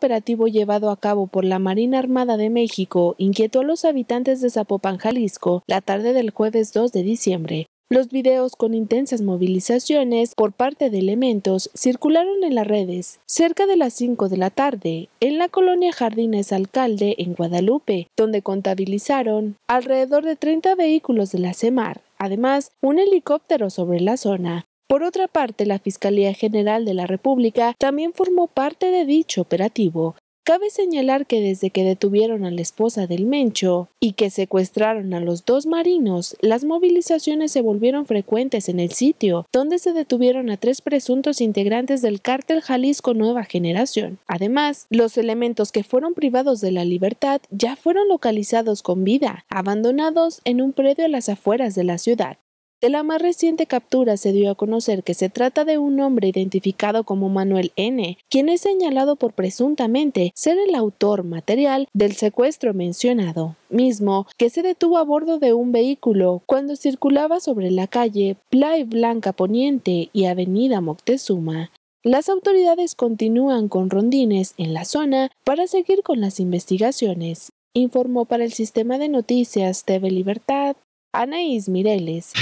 operativo llevado a cabo por la Marina Armada de México inquietó a los habitantes de Zapopan, Jalisco, la tarde del jueves 2 de diciembre. Los videos con intensas movilizaciones por parte de elementos circularon en las redes cerca de las 5 de la tarde en la colonia Jardines Alcalde en Guadalupe, donde contabilizaron alrededor de 30 vehículos de la CEMAR, además un helicóptero sobre la zona. Por otra parte, la Fiscalía General de la República también formó parte de dicho operativo. Cabe señalar que desde que detuvieron a la esposa del Mencho y que secuestraron a los dos marinos, las movilizaciones se volvieron frecuentes en el sitio, donde se detuvieron a tres presuntos integrantes del cártel Jalisco Nueva Generación. Además, los elementos que fueron privados de la libertad ya fueron localizados con vida, abandonados en un predio a las afueras de la ciudad. De la más reciente captura se dio a conocer que se trata de un hombre identificado como Manuel N., quien es señalado por presuntamente ser el autor material del secuestro mencionado, mismo que se detuvo a bordo de un vehículo cuando circulaba sobre la calle Play Blanca Poniente y Avenida Moctezuma. Las autoridades continúan con rondines en la zona para seguir con las investigaciones, informó para el sistema de noticias TV Libertad Anaís Mireles.